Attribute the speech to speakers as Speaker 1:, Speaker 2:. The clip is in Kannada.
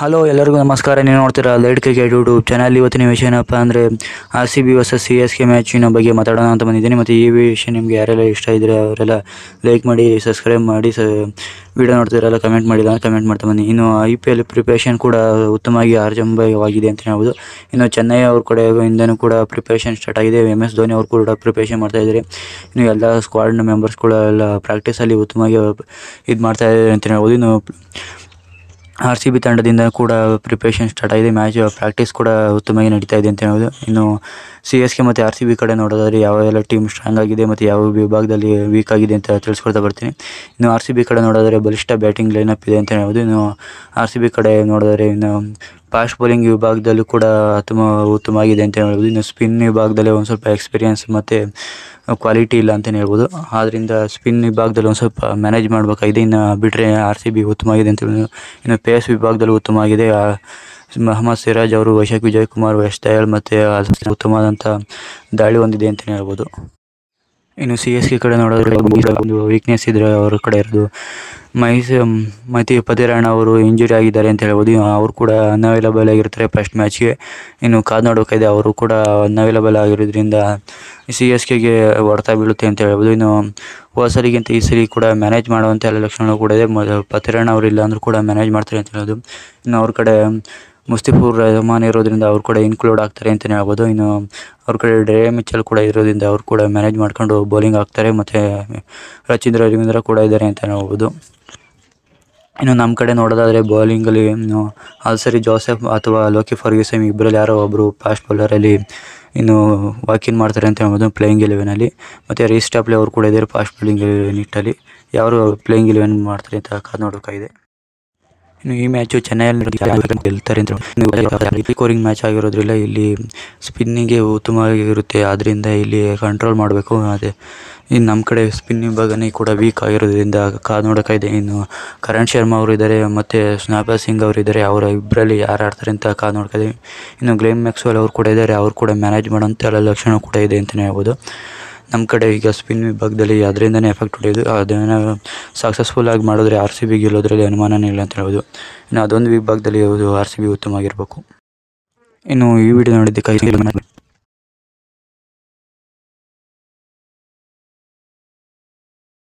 Speaker 1: ಹಲೋ ಎಲ್ಲರಿಗೂ ನಮಸ್ಕಾರ ನೀವು ನೋಡ್ತೀರಾ ಲೈಟ್ ಕ್ರಿಕೆಟ್ ಯೂಟ್ಯೂಬ್ ಚಾನಲ್ ಇವತ್ತಿನ ವಿಷಯ ಏನಪ್ಪ ಅಂದರೆ R C B versus C S K ಮ್ಯಾಚಿನ ಬಗ್ಗೆ ಮಾತಾಡೋಣ ಅಂತ ಬಂದಿದ್ದೀನಿ ಮತ್ತು ಈ ವಿಷಯ ನಿಮಗೆ ಯಾರೆಲ್ಲ ಇಷ್ಟ ಇದ್ದರೆ ಅವರೆಲ್ಲ ಲೈಕ್ ಮಾಡಿ ಸಬ್ಸ್ಕ್ರೈಬ್ ಮಾಡಿ ಸ ವೀಡಿಯೋ ನೋಡ್ತಿರಲ್ಲ ಕಮೆಂಟ್ ಮಾಡಿಲ್ಲ ಕಮೆಂಟ್ ಮಾಡ್ತಾ ಬನ್ನಿ ಇನ್ನು ಐ ಪಿ ಎಲ್ ಪ್ರಿಪ್ರೇಷನ್ ಕೂಡ ಉತ್ತಮವಾಗಿ ಆರಂಭವಾಗಿದೆ ಅಂತ ಹೇಳ್ಬೋದು ಇನ್ನು ಚೆನ್ನೈ ಅವ್ರ ಕಡೆ ಇಂದನೂ ಕೂಡ ಪ್ರಿಪ್ರೇಷನ್ ಸ್ಟಾರ್ಟ್ ಆಗಿದೆ ಎಮ್ ಎಸ್ ಧೋನಿ ಅವರು ಕೂಡ ಪ್ರಿಪ್ರೇಷನ್ ಮಾಡ್ತಾಯಿದ್ದಾರೆ ಇನ್ನು ಎಲ್ಲ ಸ್ಕ್ವಾಡ್ನ ಮೆಂಬರ್ಸ್ಗಳೆಲ್ಲ ಪ್ರಾಕ್ಟೀಸಲ್ಲಿ ಉತ್ತಮವಾಗಿ ಇದು ಮಾಡ್ತಾಯಿದ್ದಾರೆ ಅಂತ ಹೇಳ್ಬೋದು ಇನ್ನು ಆರ್ ಸಿ ಬಿ ತಂಡದಿಂದ ಕೂಡ ಪ್ರಿಪ್ರೇಷನ್ ಸ್ಟಾರ್ಟ್ ಆಗಿದೆ ಮ್ಯಾಚ್ ಪ್ರಾಕ್ಟೀಸ್ ಕೂಡ ಉತ್ತಮವಾಗಿ ನಡೀತಾ ಇದೆ ಅಂತ ಹೇಳ್ಬೋದು ಇನ್ನು ಸಿ ಎಸ್ ಕೆ ಮತ್ತು ಆರ್ ಸಿ ಬಿ ಕಡೆ ನೋಡೋದಾದ್ರೆ ಯಾವ ಎಲ್ಲ ಟೀಮ್ ಸ್ಟ್ರಾಂಗ್ ಆಗಿದೆ ಮತ್ತು ಯಾವ ವಿಭಾಗದಲ್ಲಿ ವೀಕ್ ಆಗಿದೆ ಅಂತ ತಿಳಿಸ್ಕೊಳ್ತಾ ಬರ್ತೀನಿ ಇನ್ನು ಆರ್ ಸಿ ಬಿ ಕಡೆ ನೋಡೋದಾದ್ರೆ ಬಲಿಷ್ಠ ಬ್ಯಾಟಿಂಗ್ ಲೈನಪ್ ಇದೆ ಅಂತ ಹೇಳ್ಬೋದು ಇನ್ನು ಆರ್ ಸಿ ಬಿ ಕಡೆ ನೋಡಿದರೆ ಇನ್ನು ಫಾಸ್ಟ್ ಬೌಲಿಂಗ್ ವಿಭಾಗದಲ್ಲೂ ಕೂಡ ತುಂಬ ಉತ್ತಮವಾಗಿದೆ ಅಂತ ಹೇಳ್ಬೋದು ಇನ್ನು ಸ್ಪಿನ್ ವಿಭಾಗದಲ್ಲಿ ಒಂದು ಸ್ವಲ್ಪ ಎಕ್ಸ್ಪೀರಿಯನ್ಸ್ ಮತ್ತು ಕ್ವಾಲಿಟಿ ಇಲ್ಲ ಅಂತಲೇ ಹೇಳ್ಬೋದು ಆದ್ದರಿಂದ ಸ್ಪಿನ್ ವಿಭಾಗದಲ್ಲಿ ಒಂದು ಸ್ವಲ್ಪ ಮ್ಯಾನೇಜ್ ಮಾಡಬೇಕಾಗಿದೆ ಇನ್ನು ಬಿಟ್ಟರೆ ಆರ್ ಸಿ ಬಿ ಉತ್ತಮವಾಗಿದೆ ಅಂತ ಹೇಳಿ ಇನ್ನು ಪೇಸ್ ವಿಭಾಗದಲ್ಲೂ ಉತ್ತಮವಾಗಿದೆ ಮೊಹಮ್ಮದ್ ಸಿರಾಜ್ ಅವರು ವೈಶಾಖ್ ವಿಜಯ್ ಕುಮಾರ್ ವೈಶ್ ದಯಾಳ್ ಮತ್ತು ಉತ್ತಮವಾದಂಥ ದಾಳಿ ಹೊಂದಿದೆ ಅಂತಲೇ ಹೇಳ್ಬೋದು ಇನ್ನು ಸಿ ಎಸ್ ಕೆ ಕಡೆ ನೋಡಿದ್ರೆ ಒಂದು ವೀಕ್ನೆಸ್ ಇದ್ದರೆ ಅವ್ರ ಕಡೆ ಇರೋದು ಮೈಸೂ ಮತಿ ಪತಿರಾಯಣ ಅವರು ಇಂಜುರಿ ಆಗಿದ್ದಾರೆ ಅಂತ ಹೇಳ್ಬೋದು ಅವರು ಕೂಡ ಅನ್ಅವೈಲಬಲ್ ಆಗಿರ್ತಾರೆ ಫಸ್ಟ್ ಮ್ಯಾಚ್ಗೆ ಇನ್ನು ಕಾದ್ ಕೈದೆ ಅವರು ಕೂಡ ಅನ್ಅವೈಲಬಲ್ ಆಗಿರೋದ್ರಿಂದ ಸಿ ಎಸ್ ಕೆಗೆ ಹೊಡೆತ ಬೀಳುತ್ತೆ ಅಂತ ಹೇಳ್ಬೋದು ಇನ್ನು ಹೋದ ಸರಿಗಿಂತ ಈ ಸರಿ ಕೂಡ ಮ್ಯಾನೇಜ್ ಮಾಡುವಂಥ ಎಲ್ಲ ಲಕ್ಷಣಗಳು ಕೂಡ ಇದೆ ಪತಿರಾಯಣ ಅವರು ಇಲ್ಲ ಅಂದರೂ ಕೂಡ ಮ್ಯಾನೇಜ್ ಮಾಡ್ತಾರೆ ಅಂತ ಹೇಳೋದು ಇನ್ನು ಅವ್ರ ಕಡೆ ಮುಸ್ತಿಪುರ್ ರೆಹಮಾನ್ ಇರೋದ್ರಿಂದ ಅವ್ರು ಕೂಡ ಇನ್ಕ್ಲೂಡ್ ಆಗ್ತಾರೆ ಅಂತಲೇ ಹೇಳ್ಬೋದು ಇನ್ನು ಅವ್ರ ಕಡೆ ಡೇ ಮಿಚಲ್ ಕೂಡ ಇರೋದ್ರಿಂದ ಅವ್ರು ಕೂಡ ಮ್ಯಾನೇಜ್ ಮಾಡ್ಕೊಂಡು ಬೌಲಿಂಗ್ ಆಗ್ತಾರೆ ಮತ್ತು ರಚೀಂದ್ರ ರವೀಂದ್ರ ಕೂಡ ಇದ್ದಾರೆ ಅಂತಲೇ ಹೇಳ್ಬೋದು ಇನ್ನು ನಮ್ಮ ಕಡೆ ನೋಡೋದಾದರೆ ಬೌಲಿಂಗಲ್ಲಿ ಆಲ್ಸರಿ ಜೋಸೆಫ್ ಅಥವಾ ಲೋಕಿ ಫರ್ಗ್ಯೂಸಮ್ ಇಬ್ಬರಲ್ಲಿ ಯಾರೋ ಒಬ್ಬರು ಫಾಸ್ಟ್ ಬೌಲರಲ್ಲಿ ಇನ್ನು ವಾಕಿನ್ ಮಾಡ್ತಾರೆ ಅಂತ ಹೇಳ್ಬೋದು ಪ್ಲೇಯಿಂಗ್ ಇಲೆವೆನಲ್ಲಿ ಮತ್ತು ರೀಸ್ಟಾಪ್ಲಿ ಅವರು ಕೂಡ ಇದ್ದಾರೆ ಫಾಸ್ಟ್ ಬೌಲಿಂಗ್ ನಿಟ್ಟಲ್ಲಿ ಯಾರು ಪ್ಲೇಯಿಂಗ್ ಇಲೆವೆನ್ ಮಾಡ್ತಾರೆ ಅಂತ ಕಾದು ನೋಡೋಕ್ಕಾಗಿದೆ ಇನ್ನು ಈ ಮ್ಯಾಚು ಚೆನ್ನೈಯಲ್ಲಿ ಗೆಲ್ತಾರೆ ಅಂತ ಸ್ಕೋರಿಂಗ್ ಮ್ಯಾಚ್ ಆಗಿರೋದ್ರಿಂದ ಇಲ್ಲಿ ಸ್ಪಿನ್ನಿಗೆ ಉತ್ತಮವಾಗಿರುತ್ತೆ ಆದ್ದರಿಂದ ಇಲ್ಲಿ ಕಂಟ್ರೋಲ್ ಮಾಡಬೇಕು ಅದೇ ಇನ್ನು ನಮ್ಮ ಕಡೆ ಸ್ಪಿನ್ನಿಂಗ್ ಬಗ್ಗೆ ಕೂಡ ವೀಕ್ ಆಗಿರೋದ್ರಿಂದ ಕಾ ಇದೆ ಇನ್ನು ಕರಣ್ ಶರ್ಮಾ ಅವರು ಇದ್ದಾರೆ ಮತ್ತು ಸ್ನಾಪರ್ ಸಿಂಗ್ ಅವರು ಇದ್ದಾರೆ ಅವರ ಇಬ್ಬರಲ್ಲಿ ಯಾರು ಆಡ್ತಾರೆ ಅಂತ ಕಾದು ಇದೆ ಇನ್ನು ಗ್ಲೇಮ್ ಮ್ಯಾಕ್ಸ್ವೆಲ್ ಅವರು ಕೂಡ ಇದ್ದಾರೆ ಅವರು ಕೂಡ ಮ್ಯಾನೇಜ್ ಮಾಡೋಂಥ ಲಕ್ಷಣ ಕೂಡ ಇದೆ ಅಂತಲೇ ಹೇಳ್ಬೋದು ನಮ್ಮ ಕಡೆ ಈಗ ಸ್ಪಿನ್ ವಿಭಾಗದಲ್ಲಿ ಅದರಿಂದನೇ ಎಫೆಕ್ಟ್ ಹೊಡೆಯೋದು ಅದನ್ನು ಆಗಿ ಮಾಡಿದ್ರೆ ಆರ್ ಸಿ ಬಿ ಗೆಲ್ಲೋದ್ರಲ್ಲಿ ಅನುಮಾನನೇ ಇಲ್ಲ ಅಂತ ಹೇಳ್ಬೋದು ಇನ್ನು ಅದೊಂದು ವಿಭಾಗದಲ್ಲಿ ಆರ್ ಸಿ ಬಿ ಉತ್ತಮವಾಗಿರಬೇಕು ಇನ್ನು ಈ ವಿಡಿಯೋ ನೋಡಿದ್ದಕ್ಕಾಗಿ